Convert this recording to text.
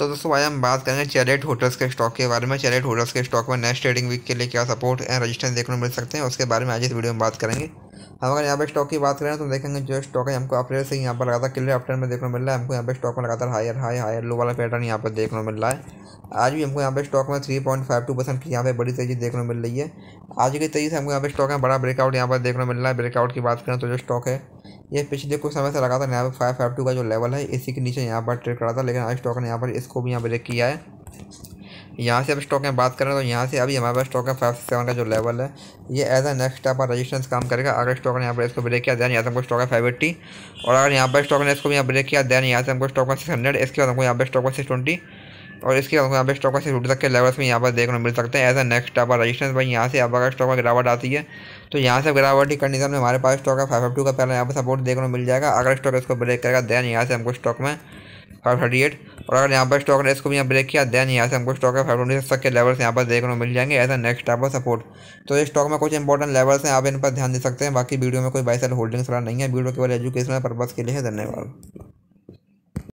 तो दोस्तों आज हम बात करेंगे चैलेट होटल्स के स्टॉक के बारे में चैलेट होटल्स के स्टॉक में नेक्स्ट ट्रेडिंग वीक के लिए क्या सपोर्ट एंड रजिस्टेंस देखने को मिल सकते हैं उसके बारे में आज इस वीडियो में बात करेंगे हम अगर यहाँ पर स्टॉक की बात करें तो देखेंगे जो स्टॉक है हमको अपने से यहाँ पर लगातार क्लियर अपटर्न में देखने को मिल रहा है हमको यहाँ पे स्टॉक में लगातार हायर हाई हायर लो वाला पैटर्न यहाँ पर देखने को मिल रहा है आज भी हमको यहाँ पे स्टॉक में three point five two percent की यहाँ पे बड़ी तेजी देखने को मिल रही है आज की तेजी से हमको यहाँ पे स्टॉक में बड़ा ब्रेकआउट यहाँ पर देखने को मिल रहा है ब्रेकआउट की बात करें तो जो स्टॉक है ये पिछले कुछ समय से लगा था यहाँ पर फाइव फाइव टू का जो लेवल है इसी के नीचे यहाँ पर ट्रेड करा था लेकिन आज स्टॉक ने यहाँ पर इसको भी यहाँ ब्रेक किया है यहाँ से अब स्टॉक में बात करें तो यहाँ से अभी हमारे पास स्टॉक है फाइव सेवन का जो लेवल है ये एज अ नेक्स्ट स्टेप पर रजिस्टेंस काम करेगा अगर स्टॉक ने यहाँ पर इसको ब्रेक किया दैन यहाँ से हमको स्टॉक है फाइव एट्टी और अगर यहाँ पर स्टॉक ने इसको यहाँ ब्रेक किया दैन यहाँ से हमको स्टॉक है सिक्स हंड्रेड इसके बाद हमको यहाँ पर स्टॉक है सिक्स ट्वेंटी और इसके बाद यहाँ पे स्टॉक का रूट तक के लेवल्स में यहाँ पर देखने को मिल सकते हैं as a next upper resistance भाई यहाँ से आप अगर स्टॉक में गिरावट आती है तो यहाँ से गिरावट की कंडीशन में हमारे पास स्टॉक है फाइव टू का पहले यहाँ पर सपोर्ट देखने को मिल जाएगा अगर स्टॉक इसको ब्रेक करेगा दैन यहाँ से हमको स्टॉक में फाइव थर्टी एट और अगर यहाँ पर स्टॉक ने इसको भी यहाँ ब्रेक किया दैन यहाँ से हमको स्टॉक है फाइव ट्वेंटी सिक्स तक के लेवल्स यहाँ पर देखने को मिल जाएंगे एज अ नेक्स्ट आप सपोर्ट तो इस स्टॉक में कुछ इंपॉर्टेंट लेवल्स हैं आप इन पर ध्यान दे सकते हैं बाकी वीडियो में कोई बाइसल होल्डिंग्स वाला नहीं है वीडियो केवल एजुकेशनल पर्पज़ के लिए धन्यवाद